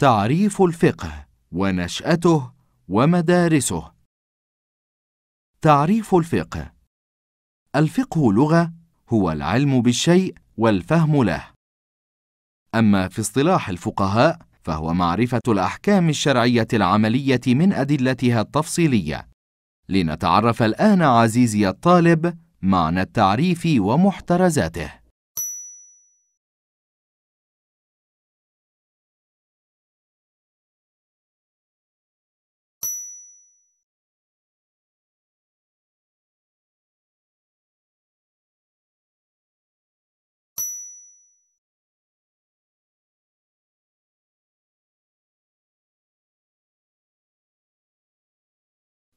تعريف الفقه ونشأته ومدارسه تعريف الفقه الفقه لغة هو العلم بالشيء والفهم له أما في اصطلاح الفقهاء فهو معرفة الأحكام الشرعية العملية من أدلتها التفصيلية لنتعرف الآن عزيزي الطالب معنى التعريف ومحترزاته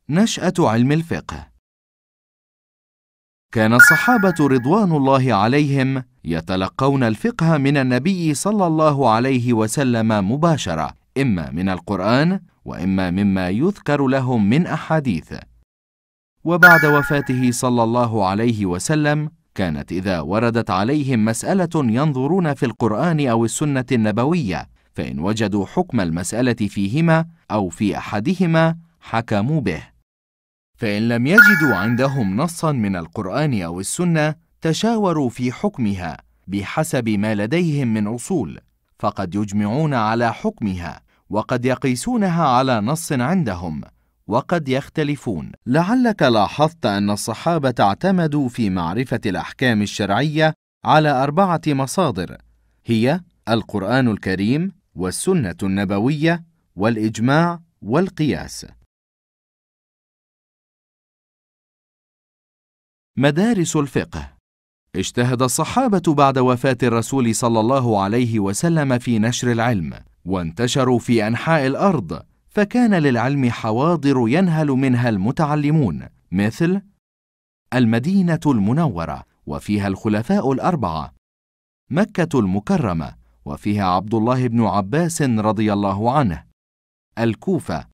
نشأة علم الفقه كان الصحابة رضوان الله عليهم يتلقون الفقه من النبي صلى الله عليه وسلم مباشرة إما من القرآن وإما مما يذكر لهم من أحاديث وبعد وفاته صلى الله عليه وسلم كانت إذا وردت عليهم مسألة ينظرون في القرآن أو السنة النبوية فإن وجدوا حكم المسألة فيهما أو في أحدهما حكموا به فإن لم يجدوا عندهم نصا من القرآن أو السنة تشاوروا في حكمها بحسب ما لديهم من أصول فقد يجمعون على حكمها وقد يقيسونها على نص عندهم وقد يختلفون لعلك لاحظت أن الصحابة اعتمدوا في معرفة الأحكام الشرعية على أربعة مصادر هي القرآن الكريم والسنة النبوية والإجماع والقياس مدارس الفقه اجتهد الصحابه بعد وفاه الرسول صلى الله عليه وسلم في نشر العلم وانتشروا في انحاء الارض فكان للعلم حواضر ينهل منها المتعلمون مثل المدينه المنوره وفيها الخلفاء الاربعه مكه المكرمه وفيها عبد الله بن عباس رضي الله عنه الكوفه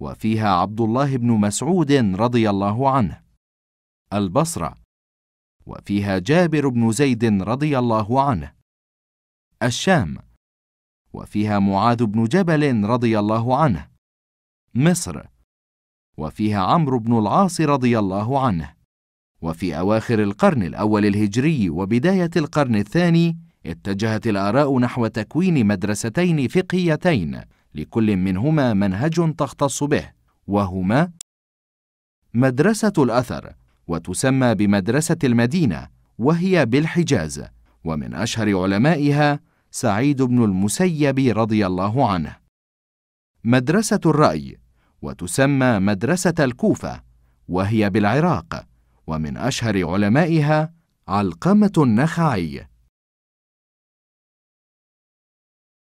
وفيها عبد الله بن مسعود رضي الله عنه البصرة وفيها جابر بن زيد رضي الله عنه الشام وفيها معاذ بن جبل رضي الله عنه مصر وفيها عمرو بن العاص رضي الله عنه وفي اواخر القرن الاول الهجري وبدايه القرن الثاني اتجهت الاراء نحو تكوين مدرستين فقهيتين لكل منهما منهج تختص به وهما مدرسه الاثر وتسمى بمدرسة المدينة وهي بالحجاز ومن أشهر علمائها سعيد بن المسيب رضي الله عنه مدرسة الرأي وتسمى مدرسة الكوفة وهي بالعراق ومن أشهر علمائها علقمة النخعي